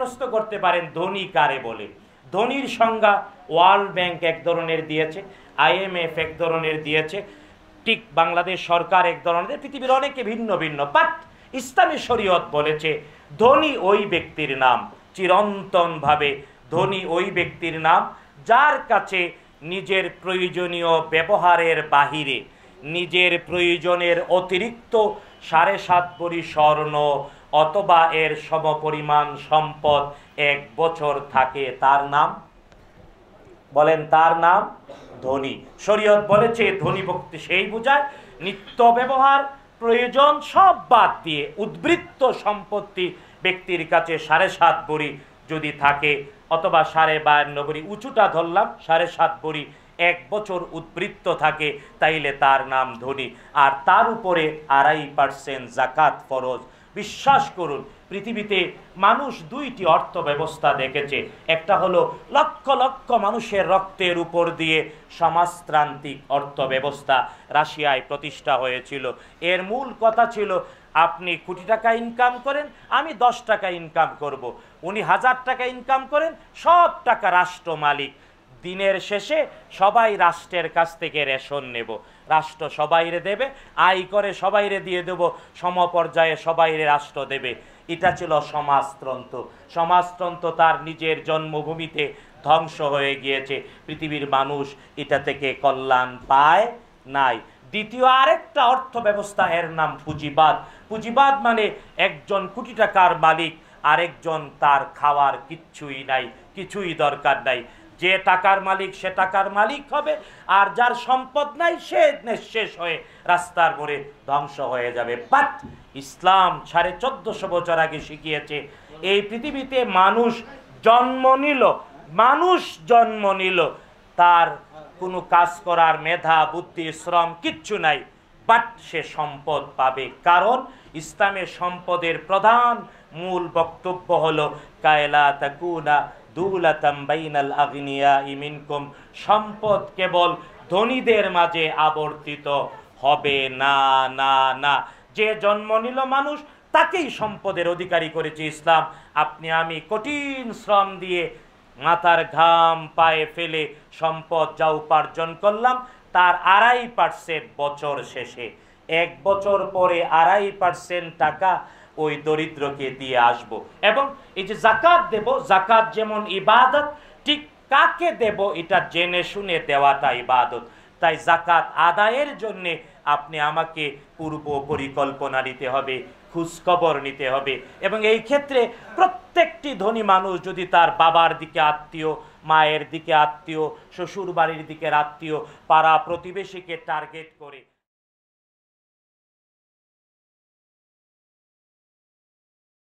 প্রশ্ন করতে পারেন ধনী কারে বলে ধনীর সংজ্ঞা ওয়ার্ল্ড ব্যাংক এক ধরনের দিয়েছে আইএমএফ এক ধরনের দিয়েছে ঠিক বাংলাদেশ সরকার এক ধরনের পৃথিবীর অনেকে ভিন্ন ভিন্ন বাট ইসলামী শরীয়ত বলেছে ধনী ওই ব্যক্তির নাম চিরন্তনভাবে ধনী ওই ব্যক্তির নাম যার কাছে নিজের প্রয়োজনীয় ব্যবহারের বাহিরে নিজের প্রয়োজনের অতিরিক্ত সাড়ে সাত পরি স্বর্ণ অথবা এর সমপরিমাণ সম্পদ এক বছর থাকে তার নাম বলেন তার নাম ধনী শরীয়ত বলেছে ধনী ভক্তি সেই বোঝায় নিত্য ব্যবহার প্রয়োজন সব বাদ দিয়ে উদ্বৃত্ত সম্পত্তি ব্যক্তির কাছে সাড়ে সাত বড়ি যদি থাকে অথবা সাড়ে বায়ান্ন বড়ি উঁচুটা ধরলাম সাড়ে সাত বড়ি এক বছর উদ্বৃত্ত থাকে তাইলে তার নাম ধনী আর তার উপরে আড়াই পার্সেন্ট জাকাত ফরজ বিশ্বাস করুন পৃথিবীতে মানুষ দুইটি অর্থ ব্যবস্থা দেখেছে একটা হলো লক্ষ লক্ষ মানুষের রক্তের উপর দিয়ে সমাজতান্ত্রিক অর্থ ব্যবস্থা রাশিয়ায় প্রতিষ্ঠা হয়েছিল এর মূল কথা ছিল আপনি কোটি টাকা ইনকাম করেন আমি দশ টাকা ইনকাম করব। উনি হাজার টাকা ইনকাম করেন সব টাকা রাষ্ট্র মালিক দিনের শেষে সবাই রাষ্ট্রের কাছ থেকে রেশন নেব রাষ্ট্র সবাইরে দেবে আয় করে সবাইরে দিয়ে দেব সমপর্যায়ে সবাইরে রাষ্ট্র দেবে এটা ছিল সমাজতন্ত্র সমাজতন্ত্র তার নিজের জন্মভূমিতে ধ্বংস হয়ে গিয়েছে পৃথিবীর মানুষ এটা থেকে কল্যাণ পায় নাই দ্বিতীয় আরেকটা অর্থ ব্যবস্থা এর নাম পুঁজিবাদ পুঁজিবাদ মানে একজন কোটি টাকার মালিক আরেকজন তার খাওয়ার কিচ্ছুই নাই কিছুই দরকার নাই যে টাকার মালিক সে টাকার মালিক হবে আর যার সম্পদ নাই সে নিঃশেষ হয়ে রাস্তার মোড়ে ধ্বংস হয়ে যাবে বাট ইসলাম সাড়ে চোদ্দশো বছর আগে শিখিয়েছে এই পৃথিবীতে মানুষ জন্ম নিল মানুষ জন্ম নিল তার কোনো কাজ করার মেধা বুদ্ধি শ্রম কিচ্ছু নাই বাট সে সম্পদ পাবে কারণ ইসলামের সম্পদের প্রধান মূল বক্তব্য হলো কায়লা তাকুনা ইমিনকুম সম্পদ কেবল ধনীদের মাঝে আবর্তিত হবে না না না যে জন্ম নিল মানুষ তাকেই সম্পদের অধিকারী করেছে ইসলাম আপনি আমি কঠিন শ্রম দিয়ে মাথার ঘাম পায়ে ফেলে সম্পদ যা উপার্জন করলাম তার আড়াই পার্সেন্ট বছর শেষে এক বছর পরে আড়াই পার্সেন্ট টাকা ওই দরিদ্রকে দিয়ে আসব। এবং এই যে জাকাত দেব জাকাত যেমন ইবাদত ঠিক কাকে দেব এটা জেনে শুনে দেওয়াটা ইবাদত তাই জাকাত আদায়ের জন্য আপনি আমাকে পূর্ব পরিকল্পনা নিতে হবে খোঁজখবর নিতে হবে এবং এই ক্ষেত্রে প্রত্যেকটি ধনী মানুষ যদি তার বাবার দিকে আত্মীয় মায়ের দিকে আত্মীয় শ্বশুর বাড়ির দিকে আত্মীয় পাড়া প্রতিবেশীকে টার্গেট করে